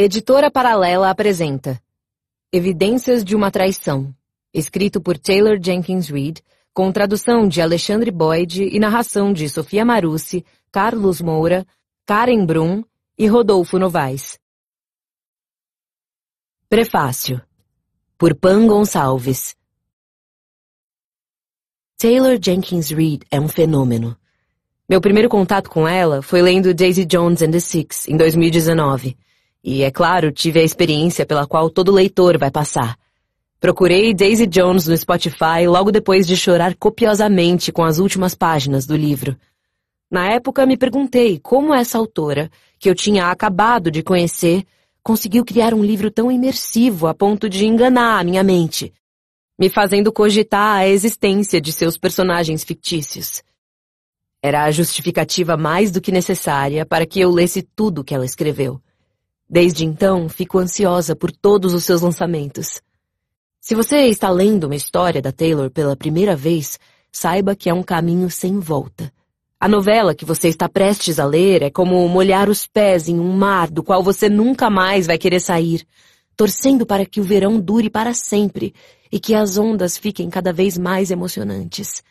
Editora Paralela apresenta Evidências de uma Traição, escrito por Taylor Jenkins Reid, com tradução de Alexandre Boyd e narração de Sofia Marucci, Carlos Moura, Karen Brum e Rodolfo Novaes. Prefácio por Pan Gonçalves Taylor Jenkins Reid é um fenômeno. Meu primeiro contato com ela foi lendo Daisy Jones and the Six, em 2019 e, é claro, tive a experiência pela qual todo leitor vai passar. Procurei Daisy Jones no Spotify logo depois de chorar copiosamente com as últimas páginas do livro. Na época, me perguntei como essa autora, que eu tinha acabado de conhecer, conseguiu criar um livro tão imersivo a ponto de enganar a minha mente, me fazendo cogitar a existência de seus personagens fictícios. Era a justificativa mais do que necessária para que eu lesse tudo que ela escreveu. Desde então, fico ansiosa por todos os seus lançamentos. Se você está lendo uma história da Taylor pela primeira vez, saiba que é um caminho sem volta. A novela que você está prestes a ler é como molhar os pés em um mar do qual você nunca mais vai querer sair, torcendo para que o verão dure para sempre e que as ondas fiquem cada vez mais emocionantes.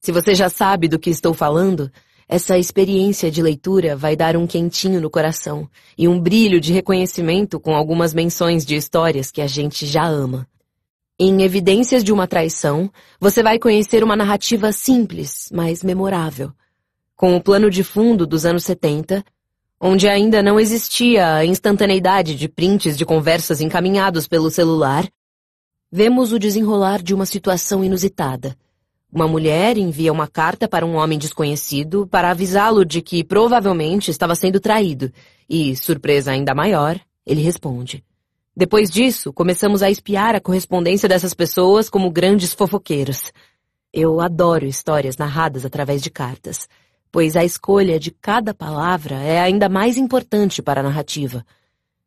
Se você já sabe do que estou falando, essa experiência de leitura vai dar um quentinho no coração e um brilho de reconhecimento com algumas menções de histórias que a gente já ama. Em Evidências de uma Traição, você vai conhecer uma narrativa simples, mas memorável, com o plano de fundo dos anos 70, onde ainda não existia a instantaneidade de prints de conversas encaminhados pelo celular. Vemos o desenrolar de uma situação inusitada uma mulher envia uma carta para um homem desconhecido para avisá-lo de que provavelmente estava sendo traído, e, surpresa ainda maior, ele responde. Depois disso, começamos a espiar a correspondência dessas pessoas como grandes fofoqueiros. Eu adoro histórias narradas através de cartas, pois a escolha de cada palavra é ainda mais importante para a narrativa.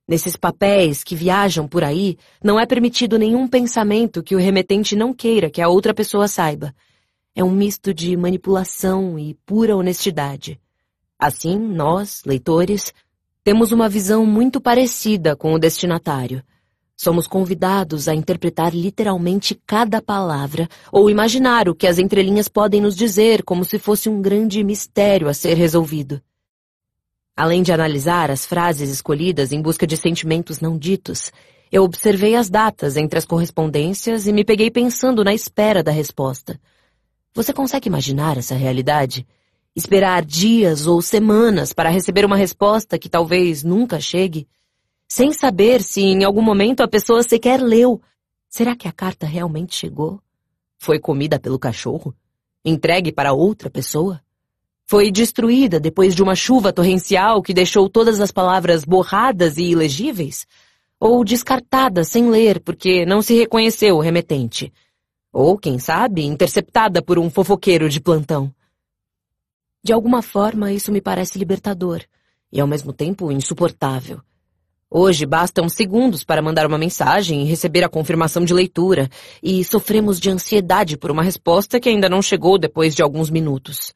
Nesses papéis que viajam por aí, não é permitido nenhum pensamento que o remetente não queira que a outra pessoa saiba é um misto de manipulação e pura honestidade. Assim, nós, leitores, temos uma visão muito parecida com o destinatário. Somos convidados a interpretar literalmente cada palavra ou imaginar o que as entrelinhas podem nos dizer, como se fosse um grande mistério a ser resolvido. Além de analisar as frases escolhidas em busca de sentimentos não ditos, eu observei as datas entre as correspondências e me peguei pensando na espera da resposta. Você consegue imaginar essa realidade? Esperar dias ou semanas para receber uma resposta que talvez nunca chegue? Sem saber se em algum momento a pessoa sequer leu. Será que a carta realmente chegou? Foi comida pelo cachorro? Entregue para outra pessoa? Foi destruída depois de uma chuva torrencial que deixou todas as palavras borradas e ilegíveis? Ou descartada sem ler porque não se reconheceu o remetente? Ou, quem sabe, interceptada por um fofoqueiro de plantão. De alguma forma, isso me parece libertador e, ao mesmo tempo, insuportável. Hoje bastam segundos para mandar uma mensagem e receber a confirmação de leitura, e sofremos de ansiedade por uma resposta que ainda não chegou depois de alguns minutos.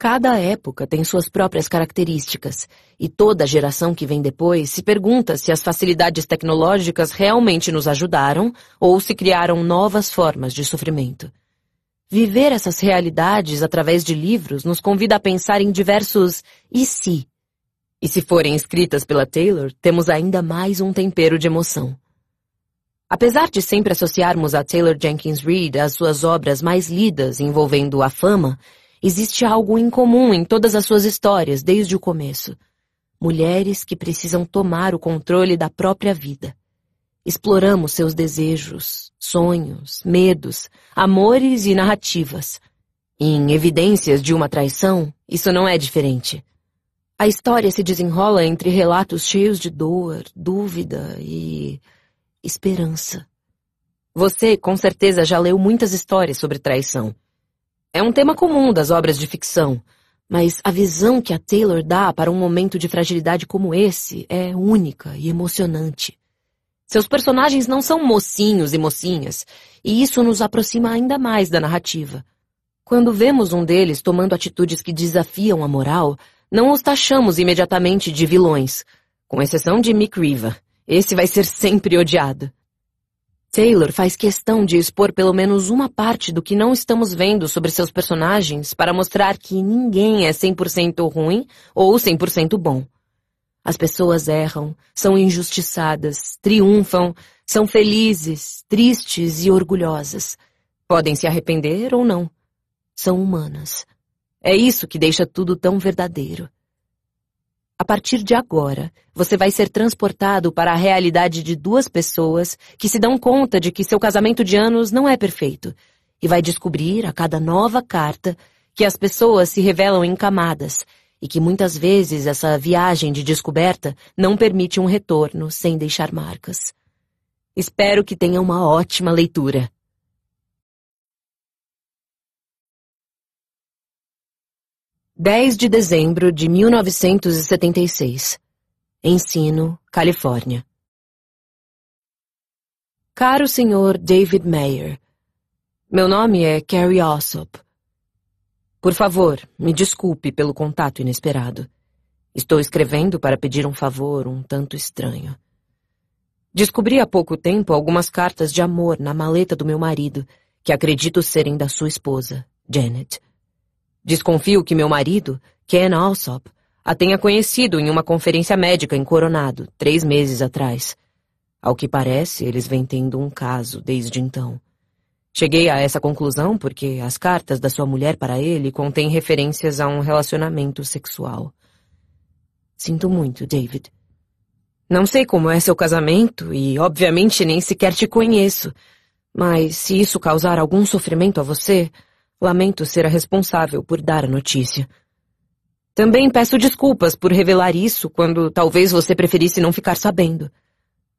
Cada época tem suas próprias características, e toda geração que vem depois se pergunta se as facilidades tecnológicas realmente nos ajudaram ou se criaram novas formas de sofrimento. Viver essas realidades através de livros nos convida a pensar em diversos e se. E se forem escritas pela Taylor, temos ainda mais um tempero de emoção. Apesar de sempre associarmos a Taylor Jenkins Reid às suas obras mais lidas envolvendo a fama, Existe algo em comum em todas as suas histórias desde o começo. Mulheres que precisam tomar o controle da própria vida. Exploramos seus desejos, sonhos, medos, amores e narrativas. Em Evidências de uma Traição, isso não é diferente. A história se desenrola entre relatos cheios de dor, dúvida e. esperança. Você, com certeza, já leu muitas histórias sobre traição. É um tema comum das obras de ficção, mas a visão que a Taylor dá para um momento de fragilidade como esse é única e emocionante. Seus personagens não são mocinhos e mocinhas, e isso nos aproxima ainda mais da narrativa. Quando vemos um deles tomando atitudes que desafiam a moral, não os taxamos imediatamente de vilões, com exceção de Mick Riva. Esse vai ser sempre odiado. Taylor faz questão de expor pelo menos uma parte do que não estamos vendo sobre seus personagens para mostrar que ninguém é 100% ruim ou 100% bom. As pessoas erram, são injustiçadas, triunfam, são felizes, tristes e orgulhosas. Podem se arrepender ou não. São humanas. É isso que deixa tudo tão verdadeiro. A partir de agora, você vai ser transportado para a realidade de duas pessoas que se dão conta de que seu casamento de anos não é perfeito e vai descobrir a cada nova carta que as pessoas se revelam em camadas e que muitas vezes essa viagem de descoberta não permite um retorno sem deixar marcas. Espero que tenha uma ótima leitura. 10 de dezembro de 1976. Ensino, Califórnia. Caro Sr. David Mayer, meu nome é Carrie Ossop. Por favor, me desculpe pelo contato inesperado. Estou escrevendo para pedir um favor um tanto estranho. Descobri há pouco tempo algumas cartas de amor na maleta do meu marido, que acredito serem da sua esposa, Janet. Desconfio que meu marido, Ken Alsop, a tenha conhecido em uma conferência médica em Coronado, três meses atrás. Ao que parece, eles vêm tendo um caso desde então. Cheguei a essa conclusão porque as cartas da sua mulher para ele contêm referências a um relacionamento sexual. Sinto muito, David. Não sei como é seu casamento e, obviamente, nem sequer te conheço, mas se isso causar algum sofrimento a você, Lamento ser a responsável por dar a notícia. Também peço desculpas por revelar isso quando talvez você preferisse não ficar sabendo.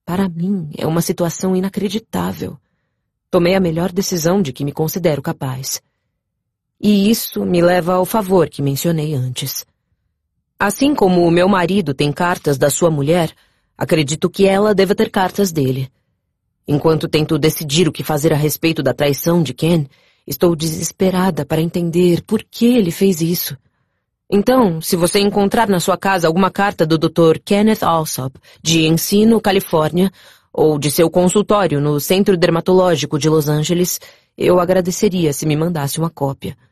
Para mim, é uma situação inacreditável. Tomei a melhor decisão de que me considero capaz. E isso me leva ao favor que mencionei antes. Assim como o meu marido tem cartas da sua mulher, acredito que ela deva ter cartas dele. Enquanto tento decidir o que fazer a respeito da traição de Ken, Estou desesperada para entender por que ele fez isso. Então, se você encontrar na sua casa alguma carta do Dr. Kenneth Alsop, de Ensino, Califórnia, ou de seu consultório no Centro Dermatológico de Los Angeles, eu agradeceria se me mandasse uma cópia.